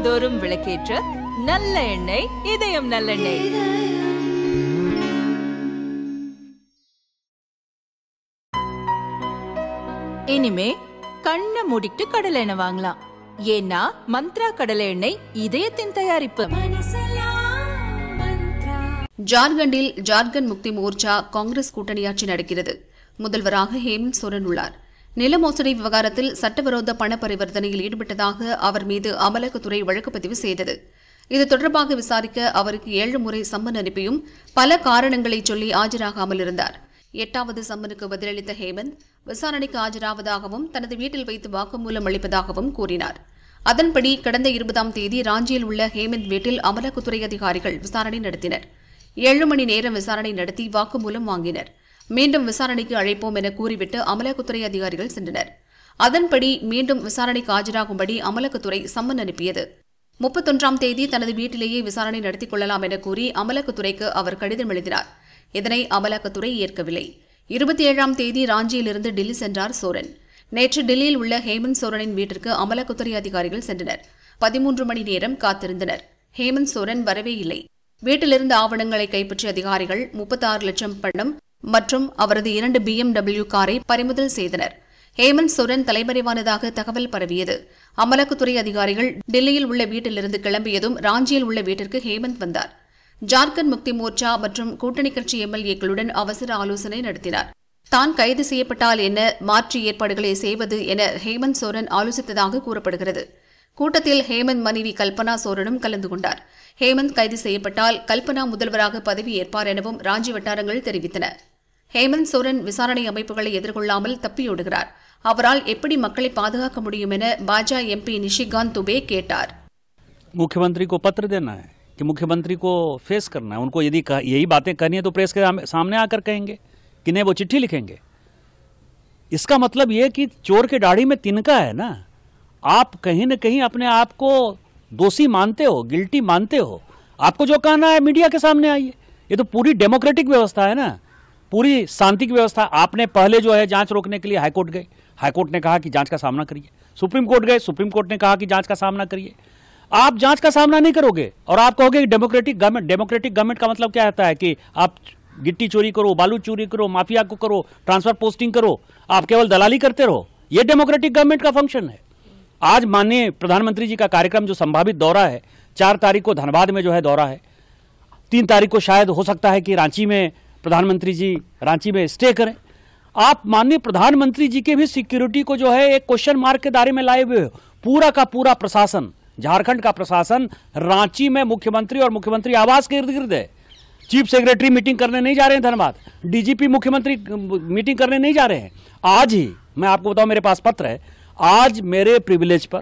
தினந்தோறும் விளக்கேற்ற நல்ல எண்ணெய் இதயம் நல்லெண்ணெய் இனிமே கண்ணை மூடிட்டு கடலை எண்ணெய் வாங்கலாம் ஏன்னா மந்த்ரா கடலை எண்ணெய் இதயத்தின் தயாரிப்பு ஜார்க்கண்டில் ஜார்க்கண்ட் முக்தி மோர்ச்சா காங்கிரஸ் கூட்டணியாட்சி நடக்கிறது முதல்வராக ஹேமந்த் சோரன் உள்ளார் நில மோசடி விவகாரத்தில் சட்டவிரோத பண பரிவர்த்தனையில் ஈடுபட்டதாக அவர் மீது அமலாக்கத்துறை வழக்கு பதிவு செய்தது இது தொடர்பாக விசாரிக்க அவருக்கு ஏழு முறை சம்மன் அனுப்பியும் பல காரணங்களை சொல்லி ஆஜராகாமல் இருந்தார் எட்டாவது சம்மனுக்கு பதிலளித்த ஹேமந்த் விசாரணைக்கு ஆஜராவதாகவும் தனது வீட்டில் வைத்து வாக்குமூலம் அளிப்பதாகவும் கூறினார் அதன்படி கடந்த இருபதாம் தேதி ராஞ்சியில் உள்ள ஹேமந்த் வீட்டில் அமலாக்கத்துறை அதிகாரிகள் விசாரணை நடத்தினர் ஏழு மணி நேரம் விசாரணை நடத்தி வாக்குமூலம் வாங்கினர் மீண்டும் விசாரணைக்கு அழைப்போம் என கூறிவிட்டு அமலாக்கத்துறை அதிகாரிகள் சென்றனர் அதன்படி மீண்டும் விசாரணைக்கு ஆஜராகும்படி அமலாக்கத்துறை சம்மன் அனுப்பியது முப்பத்தொன்றாம் தேதி தனது வீட்டிலேயே விசாரணை நடத்திக் கொள்ளலாம் என கூறி அமலாக்கத்துறைக்கு அவர் கடிதம் எழுதினார் இதனை அமலாக்கத்துறை ஏற்கவில்லை இருபத்தி ஏழாம் தேதி ராஞ்சியிலிருந்து டெல்லி சென்றார் சோரன் நேற்று டெல்லியில் உள்ள ஹேமந்த் சோரனின் வீட்டிற்கு அமலாக்கத்துறை அதிகாரிகள் சென்றனர் பதிமூன்று மணி நேரம் காத்திருந்தனர் ஹேமந்த் சோரன் வரவே இல்லை வீட்டிலிருந்து ஆவணங்களை கைப்பற்றிய அதிகாரிகள் முப்பத்தாறு லட்சம் பணம் மற்றும் அவரது இரண்டு பி எம் டபிள்யூ காரை பறிமுதல் செய்தனர் ஹேமந்த் சோரன் தலைமறைவானதாக தகவல் பரவியது அமலாக்கத்துறை அதிகாரிகள் டெல்லியில் உள்ள வீட்டிலிருந்து கிளம்பியதும் ராஞ்சியில் உள்ள வீட்டிற்கு ஹேமந்த் வந்தார் ஜார்க்கண்ட் முக்தி மோர்ச்சா மற்றும் கூட்டணி கட்சி எம்எல்ஏக்களுடன் அவசர ஆலோசனை நடத்தினார் தான் கைது செய்யப்பட்டால் என்ன மாற்று ஏற்பாடுகளை செய்வது என ஹேமந்த் சோரன் ஆலோசித்ததாக கூறப்படுகிறது கூட்டத்தில் ஹேமந்த் மனைவி கல்பனா சோரனும் கலந்து கொண்டார் ஹேமந்த் கைது செய்யப்பட்டால் கல்பனா முதல்வராக பதவி ஏற்பார் எனவும் ராஞ்சி வட்டாரங்கள் தெரிவித்தன ஹேமந்த் சோரன் விசாரணை அமைப்புகளை எதிர்கொள்ளாமல் தப்பியோடுகிறார் அவரால் எப்படி மக்களை பாதுகாக்க முடியும் என பாஜக எம்பி நிஷிகாந்த் துபே கேட்டார் முக்கியமந்திரி को कि मुख्यमंत्री को फेस करना है उनको यदि यही बातें करनी है तो प्रेस के सामने आकर कहेंगे कि नहीं वो चिट्ठी लिखेंगे इसका मतलब ये कि चोर के दाढ़ी में तिनका है ना आप कहीं ना कहीं अपने आप को दोषी मानते हो गिल्टी मानते हो आपको जो कहना है मीडिया के सामने आइए ये तो पूरी डेमोक्रेटिक व्यवस्था है ना पूरी शांति की व्यवस्था आपने पहले जो है जांच रोकने के लिए हाईकोर्ट गए हाईकोर्ट ने कहा कि जांच का सामना करिए सुप्रीम कोर्ट गए सुप्रीम कोर्ट ने कहा कि जांच का सामना करिए आप जांच का सामना नहीं करोगे और आप कहोगे डेमोक्रेटिक गवर्नमेंट डेमोक्रेटिक गवर्नमेंट का मतलब क्या रहता है कि आप गिट्टी चोरी करो बालू चोरी करो माफिया को करो ट्रांसफर पोस्टिंग करो आप केवल दलाली करते रहो ये डेमोक्रेटिक गवर्नमेंट का फंक्शन है आज माननीय प्रधानमंत्री जी का कार्यक्रम जो संभावित दौरा है चार तारीख को धनबाद में जो है दौरा है तीन तारीख को शायद हो सकता है कि रांची में प्रधानमंत्री जी रांची में स्टे करें आप माननीय प्रधानमंत्री जी के भी सिक्योरिटी को जो है एक क्वेश्चन मार्क के दायरे में लाए हुए हो पूरा का पूरा प्रशासन झारखंड का प्रशासन रांची में मुख्यमंत्री और मुख्यमंत्री आवास के इर्द गिर्द है चीफ सेक्रेटरी मीटिंग करने नहीं जा रहे हैं धनबाद डीजीपी मुख्यमंत्री मीटिंग करने नहीं जा रहे हैं आज ही मैं आपको बताऊं मेरे पास पत्र है आज मेरे प्रिविलेज पर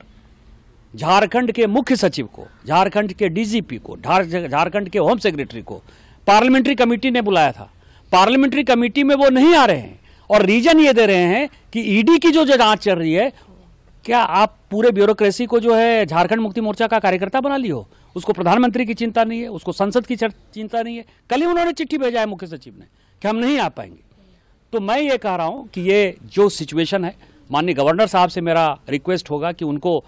झारखंड के मुख्य सचिव को झारखंड के डीजीपी को झारखंड के होम सेक्रेटरी को पार्लियामेंट्री कमेटी ने बुलाया था पार्लियामेंट्री कमेटी में वो नहीं आ रहे हैं और रीजन ये दे रहे हैं कि ईडी e की जो जांच चल रही है क्या आप पूरे ब्यूरोक्रेसी को जो है झारखंड मुक्ति मोर्चा का कार्यकर्ता बना ली हो उसको प्रधानमंत्री की चिंता नहीं है उसको संसद की चिंता नहीं है कल ही उन्होंने चिट्ठी भेजा है मुख्य सचिव ने कि हम नहीं आ पाएंगे तो मैं ये कह रहा हूँ कि ये जो सिचुएशन है माननीय गवर्नर साहब से मेरा रिक्वेस्ट होगा कि उनको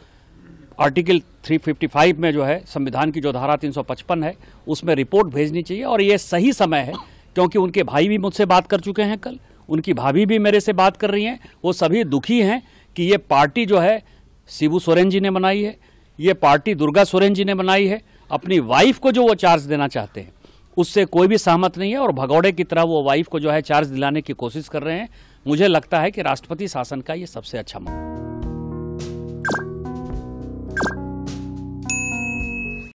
आर्टिकल 355 में जो है संविधान की जो धारा 355 है उसमें रिपोर्ट भेजनी चाहिए और ये सही समय है क्योंकि उनके भाई भी मुझसे बात कर चुके हैं कल उनकी भाभी भी मेरे से बात कर रही हैं वो सभी दुखी हैं कि ये पार्टी जो है शिबू सोरेन जी ने बनाई है ये पार्टी दुर्गा सोरेन जी ने बनाई है अपनी वाइफ को जो वो चार्ज देना चाहते हैं उससे कोई भी सहमत नहीं है और भगौड़े की तरह वो वाइफ को जो है चार्ज दिलाने की कोशिश कर रहे हैं मुझे लगता है कि राष्ट्रपति शासन का ये सबसे अच्छा मौका